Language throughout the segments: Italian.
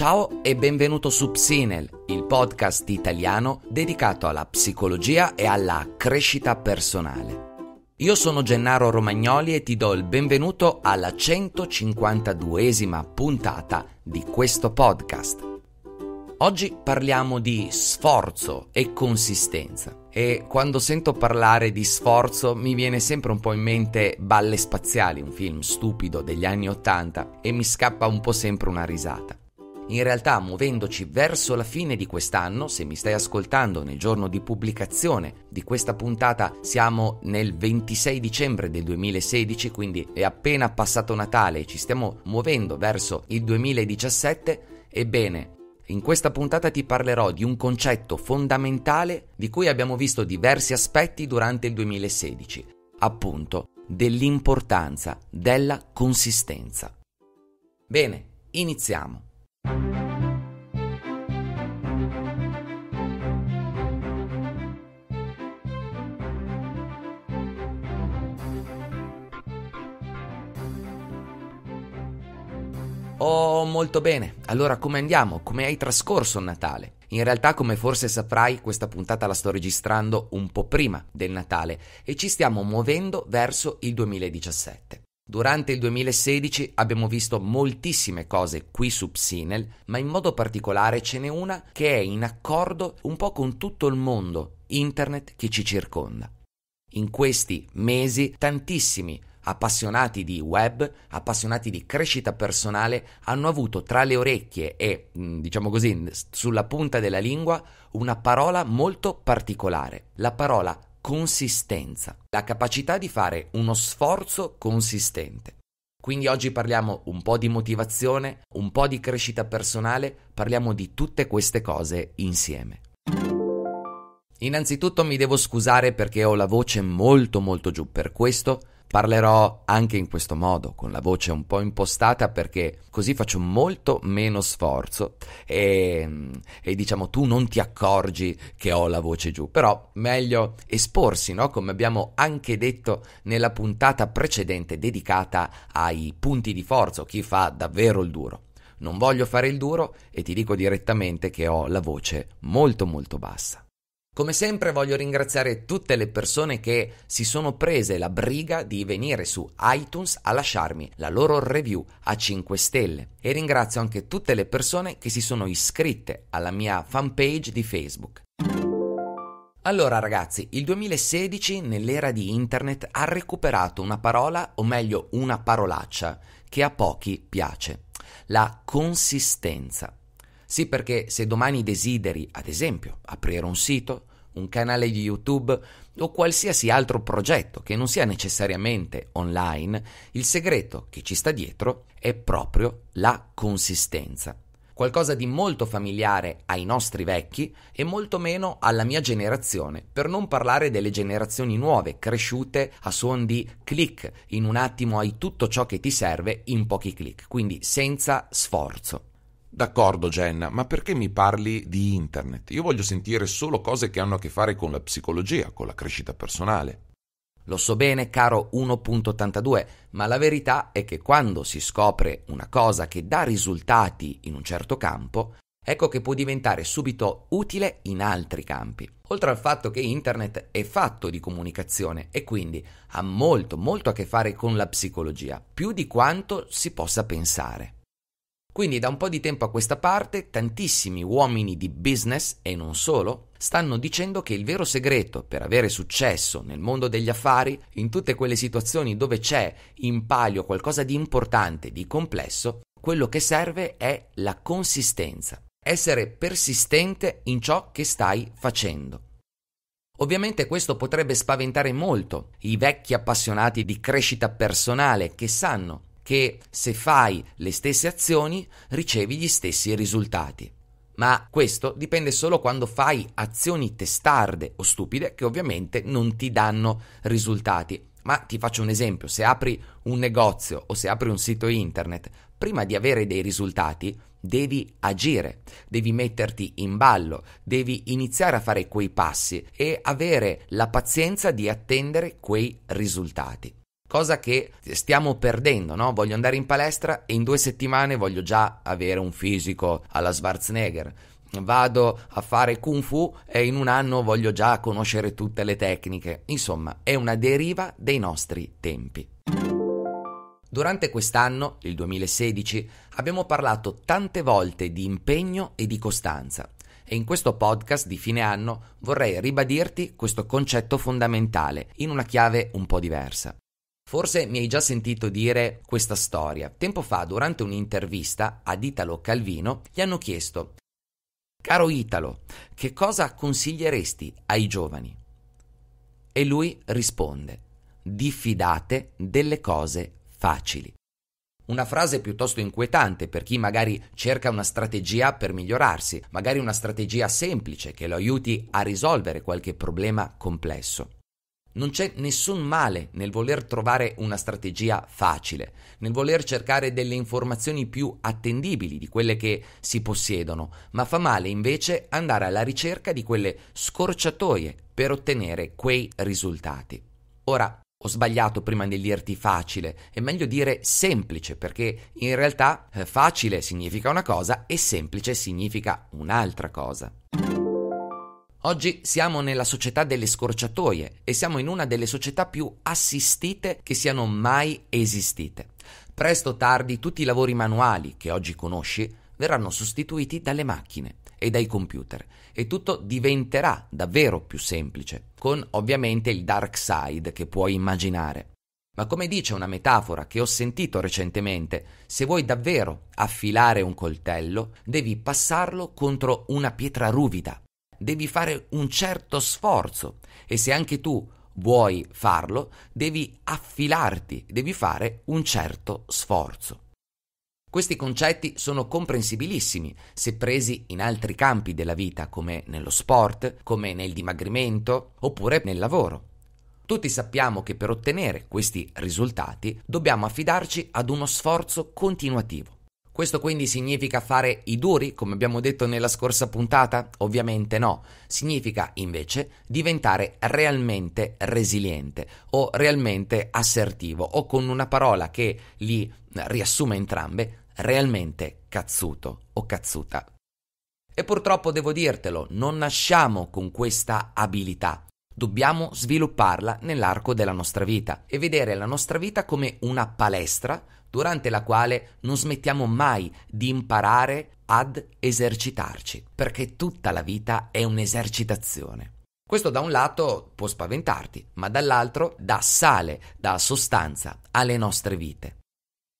Ciao e benvenuto su Psinel, il podcast italiano dedicato alla psicologia e alla crescita personale. Io sono Gennaro Romagnoli e ti do il benvenuto alla 152esima puntata di questo podcast. Oggi parliamo di sforzo e consistenza. E quando sento parlare di sforzo mi viene sempre un po' in mente Balle Spaziali, un film stupido degli anni Ottanta, e mi scappa un po' sempre una risata. In realtà, muovendoci verso la fine di quest'anno, se mi stai ascoltando nel giorno di pubblicazione di questa puntata, siamo nel 26 dicembre del 2016, quindi è appena passato Natale e ci stiamo muovendo verso il 2017, ebbene, in questa puntata ti parlerò di un concetto fondamentale di cui abbiamo visto diversi aspetti durante il 2016, appunto dell'importanza della consistenza. Bene, iniziamo. Oh, molto bene. Allora come andiamo? Come hai trascorso il Natale? In realtà, come forse saprai, questa puntata la sto registrando un po' prima del Natale e ci stiamo muovendo verso il 2017. Durante il 2016 abbiamo visto moltissime cose qui su Psinel, ma in modo particolare ce n'è una che è in accordo un po' con tutto il mondo internet che ci circonda. In questi mesi tantissimi appassionati di web, appassionati di crescita personale, hanno avuto tra le orecchie e, mm, diciamo così, sulla punta della lingua una parola molto particolare, la parola consistenza, la capacità di fare uno sforzo consistente. Quindi oggi parliamo un po' di motivazione, un po' di crescita personale, parliamo di tutte queste cose insieme. Innanzitutto mi devo scusare perché ho la voce molto molto giù, per questo parlerò anche in questo modo, con la voce un po' impostata perché così faccio molto meno sforzo e, e diciamo tu non ti accorgi che ho la voce giù, però meglio esporsi, no? come abbiamo anche detto nella puntata precedente dedicata ai punti di forza, chi fa davvero il duro. Non voglio fare il duro e ti dico direttamente che ho la voce molto molto bassa. Come sempre voglio ringraziare tutte le persone che si sono prese la briga di venire su iTunes a lasciarmi la loro review a 5 stelle e ringrazio anche tutte le persone che si sono iscritte alla mia fanpage di Facebook. Allora ragazzi, il 2016 nell'era di internet ha recuperato una parola, o meglio una parolaccia, che a pochi piace, la consistenza. Sì, perché se domani desideri, ad esempio, aprire un sito, un canale di YouTube o qualsiasi altro progetto che non sia necessariamente online, il segreto che ci sta dietro è proprio la consistenza. Qualcosa di molto familiare ai nostri vecchi e molto meno alla mia generazione, per non parlare delle generazioni nuove, cresciute a suon di click, in un attimo hai tutto ciò che ti serve in pochi click, quindi senza sforzo. D'accordo Jenna, ma perché mi parli di internet? Io voglio sentire solo cose che hanno a che fare con la psicologia, con la crescita personale. Lo so bene, caro 1.82, ma la verità è che quando si scopre una cosa che dà risultati in un certo campo, ecco che può diventare subito utile in altri campi. Oltre al fatto che internet è fatto di comunicazione e quindi ha molto molto a che fare con la psicologia, più di quanto si possa pensare. Quindi da un po' di tempo a questa parte tantissimi uomini di business e non solo stanno dicendo che il vero segreto per avere successo nel mondo degli affari, in tutte quelle situazioni dove c'è in palio qualcosa di importante, di complesso, quello che serve è la consistenza, essere persistente in ciò che stai facendo. Ovviamente questo potrebbe spaventare molto i vecchi appassionati di crescita personale che sanno che se fai le stesse azioni ricevi gli stessi risultati. Ma questo dipende solo quando fai azioni testarde o stupide che ovviamente non ti danno risultati. Ma ti faccio un esempio, se apri un negozio o se apri un sito internet, prima di avere dei risultati devi agire, devi metterti in ballo, devi iniziare a fare quei passi e avere la pazienza di attendere quei risultati cosa che stiamo perdendo, no? Voglio andare in palestra e in due settimane voglio già avere un fisico alla Schwarzenegger. Vado a fare kung fu e in un anno voglio già conoscere tutte le tecniche. Insomma, è una deriva dei nostri tempi. Durante quest'anno, il 2016, abbiamo parlato tante volte di impegno e di costanza e in questo podcast di fine anno vorrei ribadirti questo concetto fondamentale in una chiave un po' diversa. Forse mi hai già sentito dire questa storia. Tempo fa, durante un'intervista ad Italo Calvino, gli hanno chiesto Caro Italo, che cosa consiglieresti ai giovani? E lui risponde Diffidate delle cose facili. Una frase piuttosto inquietante per chi magari cerca una strategia per migliorarsi, magari una strategia semplice che lo aiuti a risolvere qualche problema complesso. Non c'è nessun male nel voler trovare una strategia facile, nel voler cercare delle informazioni più attendibili di quelle che si possiedono, ma fa male invece andare alla ricerca di quelle scorciatoie per ottenere quei risultati. Ora, ho sbagliato prima nel dirti facile, è meglio dire semplice, perché in realtà eh, facile significa una cosa e semplice significa un'altra cosa. Oggi siamo nella società delle scorciatoie e siamo in una delle società più assistite che siano mai esistite. Presto o tardi tutti i lavori manuali che oggi conosci verranno sostituiti dalle macchine e dai computer e tutto diventerà davvero più semplice, con ovviamente il dark side che puoi immaginare. Ma come dice una metafora che ho sentito recentemente, se vuoi davvero affilare un coltello, devi passarlo contro una pietra ruvida devi fare un certo sforzo e se anche tu vuoi farlo, devi affilarti, devi fare un certo sforzo. Questi concetti sono comprensibilissimi se presi in altri campi della vita, come nello sport, come nel dimagrimento oppure nel lavoro. Tutti sappiamo che per ottenere questi risultati dobbiamo affidarci ad uno sforzo continuativo. Questo quindi significa fare i duri, come abbiamo detto nella scorsa puntata? Ovviamente no, significa invece diventare realmente resiliente o realmente assertivo o con una parola che li eh, riassume entrambe, realmente cazzuto o cazzuta. E purtroppo devo dirtelo, non nasciamo con questa abilità. Dobbiamo svilupparla nell'arco della nostra vita e vedere la nostra vita come una palestra durante la quale non smettiamo mai di imparare ad esercitarci, perché tutta la vita è un'esercitazione. Questo da un lato può spaventarti, ma dall'altro dà sale, dà sostanza alle nostre vite.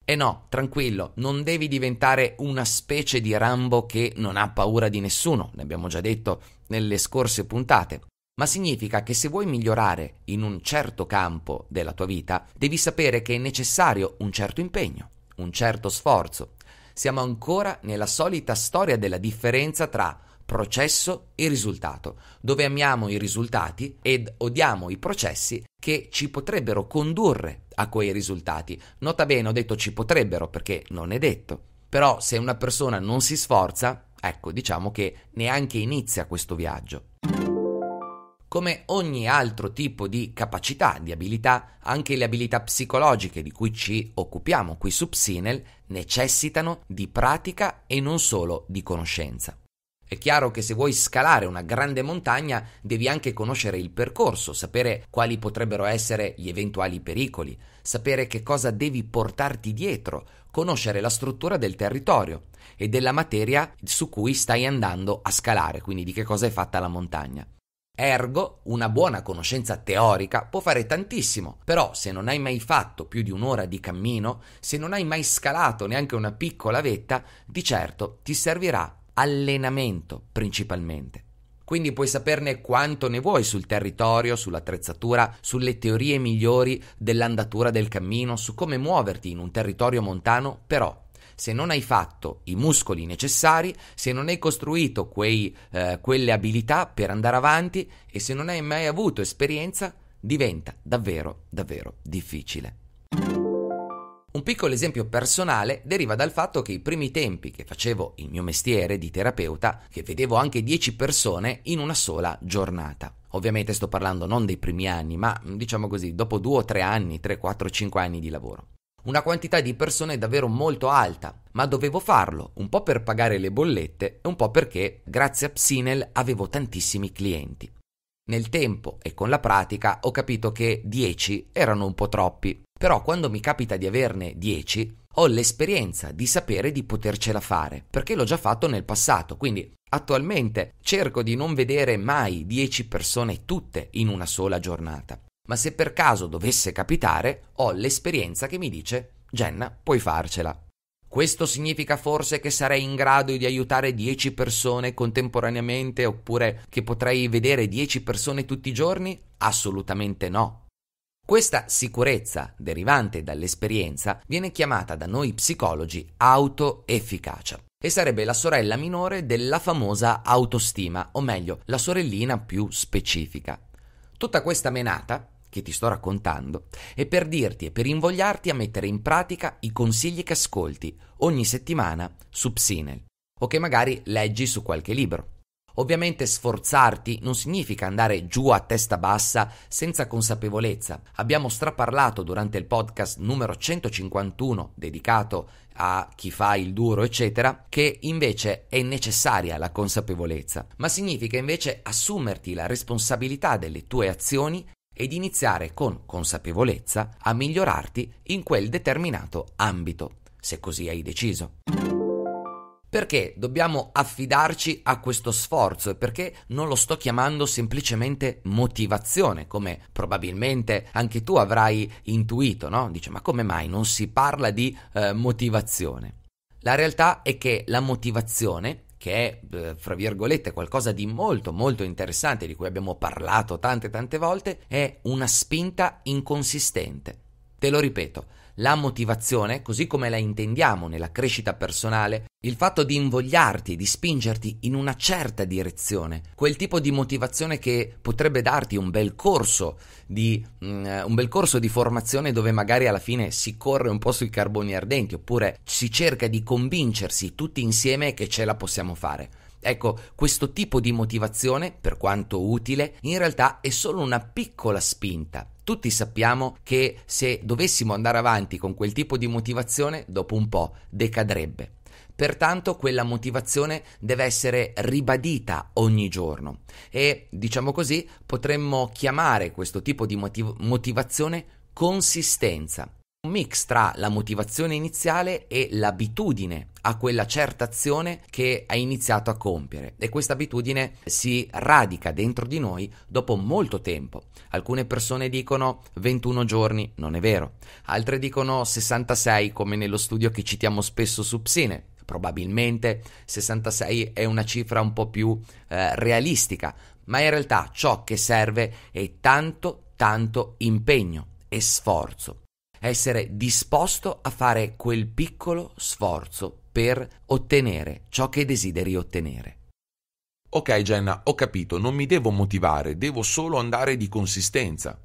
E eh no, tranquillo, non devi diventare una specie di Rambo che non ha paura di nessuno, ne abbiamo già detto nelle scorse puntate ma significa che se vuoi migliorare in un certo campo della tua vita, devi sapere che è necessario un certo impegno, un certo sforzo. Siamo ancora nella solita storia della differenza tra processo e risultato, dove amiamo i risultati ed odiamo i processi che ci potrebbero condurre a quei risultati. Nota bene, ho detto ci potrebbero perché non è detto. Però se una persona non si sforza, ecco, diciamo che neanche inizia questo viaggio. Come ogni altro tipo di capacità, di abilità, anche le abilità psicologiche di cui ci occupiamo qui su Psinel necessitano di pratica e non solo di conoscenza. È chiaro che se vuoi scalare una grande montagna devi anche conoscere il percorso, sapere quali potrebbero essere gli eventuali pericoli, sapere che cosa devi portarti dietro, conoscere la struttura del territorio e della materia su cui stai andando a scalare, quindi di che cosa è fatta la montagna. Ergo, una buona conoscenza teorica può fare tantissimo, però se non hai mai fatto più di un'ora di cammino, se non hai mai scalato neanche una piccola vetta, di certo ti servirà allenamento principalmente. Quindi puoi saperne quanto ne vuoi sul territorio, sull'attrezzatura, sulle teorie migliori dell'andatura del cammino, su come muoverti in un territorio montano, però se non hai fatto i muscoli necessari, se non hai costruito quei, eh, quelle abilità per andare avanti e se non hai mai avuto esperienza, diventa davvero, davvero difficile. Un piccolo esempio personale deriva dal fatto che i primi tempi che facevo il mio mestiere di terapeuta, che vedevo anche 10 persone in una sola giornata. Ovviamente sto parlando non dei primi anni, ma diciamo così, dopo 2 o 3 anni, 3, 4, 5 anni di lavoro. Una quantità di persone davvero molto alta, ma dovevo farlo, un po' per pagare le bollette e un po' perché, grazie a Psinel, avevo tantissimi clienti. Nel tempo e con la pratica ho capito che 10 erano un po' troppi, però quando mi capita di averne 10 ho l'esperienza di sapere di potercela fare, perché l'ho già fatto nel passato, quindi attualmente cerco di non vedere mai 10 persone tutte in una sola giornata ma se per caso dovesse capitare, ho l'esperienza che mi dice Jenna, puoi farcela. Questo significa forse che sarei in grado di aiutare 10 persone contemporaneamente oppure che potrei vedere 10 persone tutti i giorni? Assolutamente no. Questa sicurezza derivante dall'esperienza viene chiamata da noi psicologi autoefficacia e sarebbe la sorella minore della famosa autostima, o meglio, la sorellina più specifica. Tutta questa menata che ti sto raccontando e per dirti e per invogliarti a mettere in pratica i consigli che ascolti ogni settimana su Psinel o che magari leggi su qualche libro. Ovviamente sforzarti non significa andare giù a testa bassa senza consapevolezza. Abbiamo straparlato durante il podcast numero 151 dedicato a chi fa il duro, eccetera, che invece è necessaria la consapevolezza, ma significa invece assumerti la responsabilità delle tue azioni ed iniziare con consapevolezza a migliorarti in quel determinato ambito, se così hai deciso. Perché dobbiamo affidarci a questo sforzo e perché non lo sto chiamando semplicemente motivazione, come probabilmente anche tu avrai intuito, no? Dice, ma come mai non si parla di eh, motivazione? La realtà è che la motivazione che è, eh, fra virgolette, qualcosa di molto, molto interessante, di cui abbiamo parlato tante, tante volte, è una spinta inconsistente. Te lo ripeto, la motivazione, così come la intendiamo nella crescita personale, il fatto di invogliarti, di spingerti in una certa direzione, quel tipo di motivazione che potrebbe darti un bel corso di, um, un bel corso di formazione dove magari alla fine si corre un po' sui carboni ardenti, oppure si cerca di convincersi tutti insieme che ce la possiamo fare. Ecco, questo tipo di motivazione, per quanto utile, in realtà è solo una piccola spinta tutti sappiamo che se dovessimo andare avanti con quel tipo di motivazione, dopo un po' decadrebbe. Pertanto quella motivazione deve essere ribadita ogni giorno e, diciamo così, potremmo chiamare questo tipo di motiv- motivazione consistenza. Un mix tra la motivazione iniziale e l'abitudine a quella certa azione che hai iniziato a compiere e questa abitudine si radica dentro di noi dopo molto tempo. Alcune persone dicono 21 giorni, non è vero, altre dicono 66 come nello studio che citiamo spesso su Psine, probabilmente 66 è una cifra un po' più eh, realistica, ma in realtà ciò che serve è tanto, tanto impegno e sforzo essere disposto a fare quel piccolo sforzo per ottenere ciò che desideri ottenere. Ok Jenna, ho capito, non mi devo motivare, devo solo andare di consistenza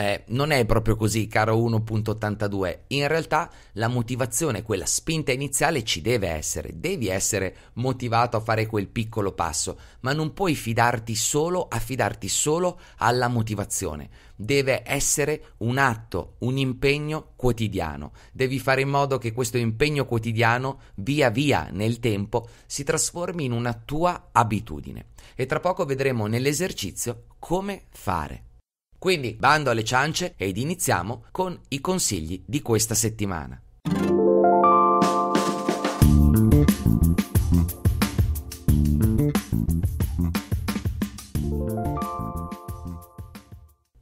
eh, non è proprio così, caro 1.82. In realtà la motivazione, quella spinta iniziale ci deve essere, devi essere motivato a fare quel piccolo passo, ma non puoi fidarti solo, affidarti solo alla motivazione. Deve essere un atto, un impegno quotidiano. Devi fare in modo che questo impegno quotidiano, via via nel tempo, si trasformi in una tua abitudine. E tra poco vedremo nell'esercizio come fare. Quindi bando alle ciance ed iniziamo con i consigli di questa settimana.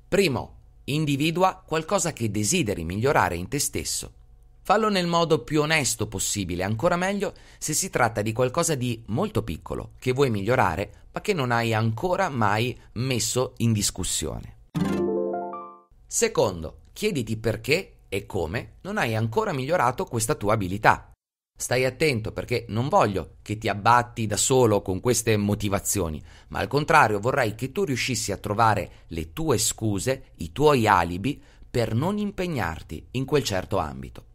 Primo, individua qualcosa che desideri migliorare in te stesso. Fallo nel modo più onesto possibile, ancora meglio se si tratta di qualcosa di molto piccolo che vuoi migliorare ma che non hai ancora mai messo in discussione. Secondo, chiediti perché e come non hai ancora migliorato questa tua abilità. Stai attento perché non voglio che ti abbatti da solo con queste motivazioni, ma al contrario vorrei che tu riuscissi a trovare le tue scuse, i tuoi alibi per non impegnarti in quel certo ambito.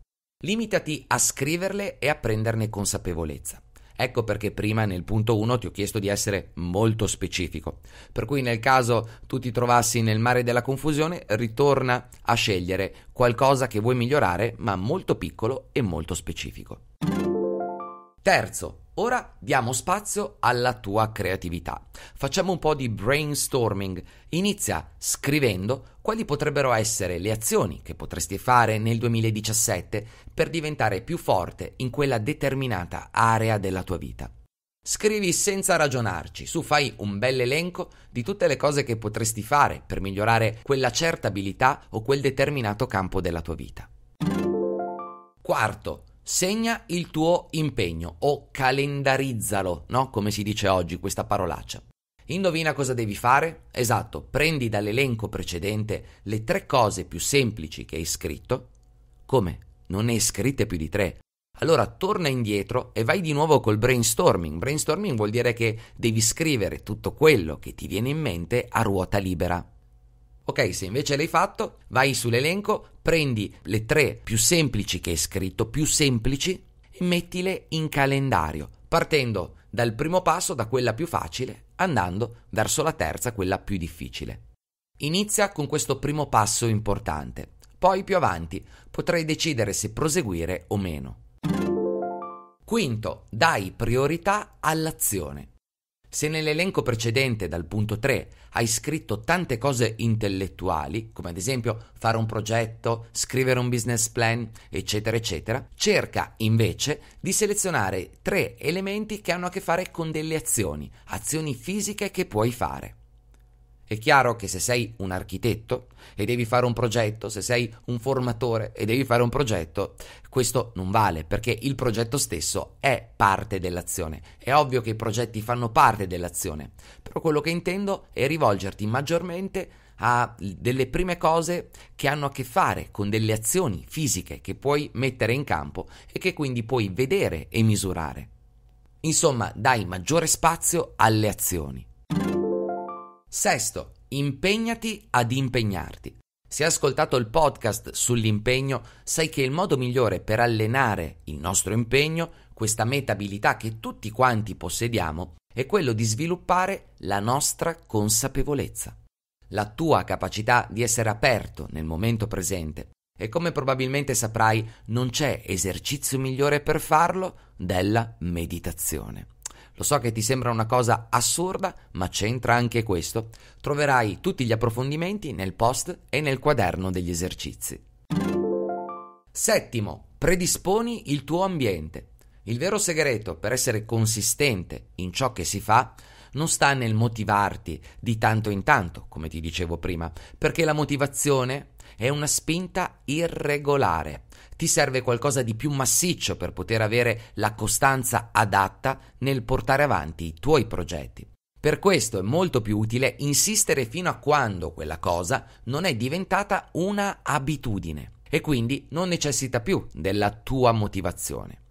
Limitati a scriverle e a prenderne consapevolezza. Ecco perché prima nel punto 1 ti ho chiesto di essere molto specifico. Per cui nel caso tu ti trovassi nel mare della confusione, ritorna a scegliere qualcosa che vuoi migliorare, ma molto piccolo e molto specifico. Terzo, Ora diamo spazio alla tua creatività. Facciamo un po' di brainstorming. Inizia scrivendo quali potrebbero essere le azioni che potresti fare nel 2017 per diventare più forte in quella determinata area della tua vita. Scrivi senza ragionarci, su fai un bel elenco di tutte le cose che potresti fare per migliorare quella certa abilità o quel determinato campo della tua vita. Quarto, segna il tuo impegno o calendarizzalo, no? Come si dice oggi questa parolaccia. Indovina cosa devi fare? Esatto, prendi dall'elenco precedente le tre cose più semplici che hai scritto. Come? Non ne hai scritte più di tre. Allora torna indietro e vai di nuovo col brainstorming. Brainstorming vuol dire che devi scrivere tutto quello che ti viene in mente a ruota libera. Ok, se invece l'hai fatto, vai sull'elenco, prendi le tre più semplici che hai scritto, più semplici, e mettile in calendario, partendo dal primo passo, da quella più facile, andando verso la terza, quella più difficile. Inizia con questo primo passo importante, poi più avanti potrai decidere se proseguire o meno. Quinto, dai priorità all'azione. Se nell'elenco precedente, dal punto 3, hai scritto tante cose intellettuali, come ad esempio fare un progetto, scrivere un business plan, eccetera, eccetera, cerca invece di selezionare tre elementi che hanno a che fare con delle azioni, azioni fisiche che puoi fare. È chiaro che se sei un architetto e devi fare un progetto, se sei un formatore e devi fare un progetto, questo non vale perché il progetto stesso è parte dell'azione. È ovvio che i progetti fanno parte dell'azione, però quello che intendo è rivolgerti maggiormente a delle prime cose che hanno a che fare con delle azioni fisiche che puoi mettere in campo e che quindi puoi vedere e misurare. Insomma, dai maggiore spazio alle azioni. Sesto, impegnati ad impegnarti. Se hai ascoltato il podcast sull'impegno, sai che il modo migliore per allenare il nostro impegno, questa metabilità che tutti quanti possediamo, è quello di sviluppare la nostra consapevolezza. La tua capacità di essere aperto nel momento presente. E come probabilmente saprai, non c'è esercizio migliore per farlo della meditazione. Lo so che ti sembra una cosa assurda, ma c'entra anche questo. Troverai tutti gli approfondimenti nel post e nel quaderno degli esercizi. Settimo, predisponi il tuo ambiente. Il vero segreto per essere consistente in ciò che si fa non sta nel motivarti di tanto in tanto, come ti dicevo prima, perché la motivazione è una spinta irregolare. Ti serve qualcosa di più massiccio per poter avere la costanza adatta nel portare avanti i tuoi progetti. Per questo è molto più utile insistere fino a quando quella cosa non è diventata una abitudine e quindi non necessita più della tua motivazione.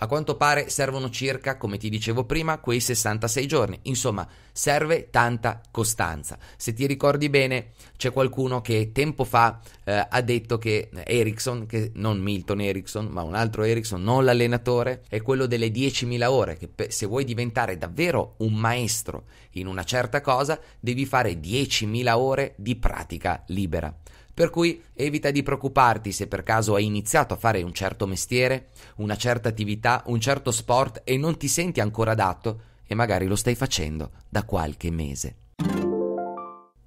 A quanto pare servono circa, come ti dicevo prima, quei 66 giorni. Insomma, serve tanta costanza. Se ti ricordi bene, c'è qualcuno che tempo fa eh, ha detto che Ericsson, che non Milton Ericsson, ma un altro Ericsson, non l'allenatore, è quello delle 10.000 ore, che pe- se vuoi diventare davvero un maestro in una certa cosa, devi fare 10.000 ore di pratica libera. Per cui evita di preoccuparti se per caso hai iniziato a fare un certo mestiere, una certa attività, un certo sport e non ti senti ancora adatto e magari lo stai facendo da qualche mese.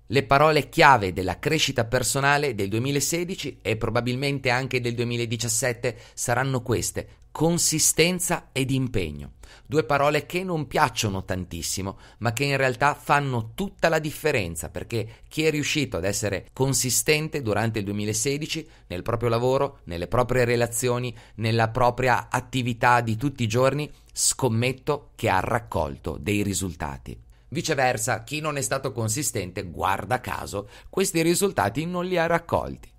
Le parole chiave della crescita personale del 2016 e probabilmente anche del 2017 saranno queste: consistenza ed impegno due parole che non piacciono tantissimo, ma che in realtà fanno tutta la differenza, perché chi è riuscito ad essere consistente durante il 2016 nel proprio lavoro, nelle proprie relazioni, nella propria attività di tutti i giorni, scommetto che ha raccolto dei risultati. Viceversa, chi non è stato consistente, guarda caso, questi risultati non li ha raccolti.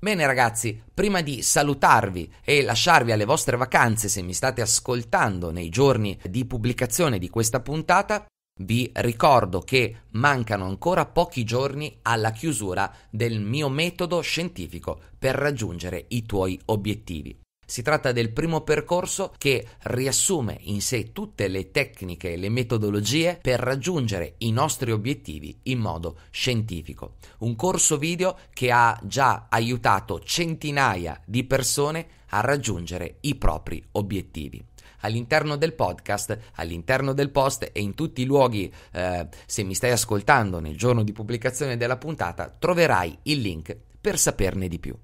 Bene ragazzi, prima di salutarvi e lasciarvi alle vostre vacanze se mi state ascoltando nei giorni di pubblicazione di questa puntata, vi ricordo che mancano ancora pochi giorni alla chiusura del mio metodo scientifico per raggiungere i tuoi obiettivi. Si tratta del primo percorso che riassume in sé tutte le tecniche e le metodologie per raggiungere i nostri obiettivi in modo scientifico. Un corso video che ha già aiutato centinaia di persone a raggiungere i propri obiettivi all'interno del podcast, all'interno del post e in tutti i luoghi, eh, se mi stai ascoltando nel giorno di pubblicazione della puntata, troverai il link per saperne di più.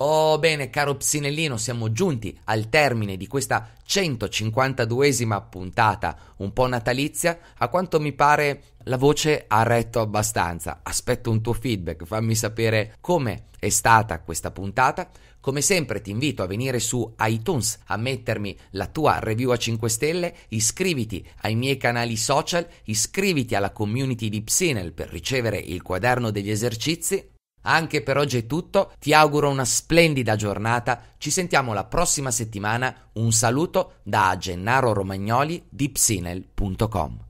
Oh bene, caro Psinellino, siamo giunti al termine di questa 152esima puntata, un po' natalizia, a quanto mi pare la voce ha retto abbastanza. Aspetto un tuo feedback, fammi sapere come è stata questa puntata. Come sempre ti invito a venire su iTunes a mettermi la tua review a 5 stelle, iscriviti ai miei canali social, iscriviti alla community di Psinel per ricevere il quaderno degli esercizi anche per oggi è tutto, ti auguro una splendida giornata, ci sentiamo la prossima settimana, un saluto da Gennaro Romagnoli di psinel.com.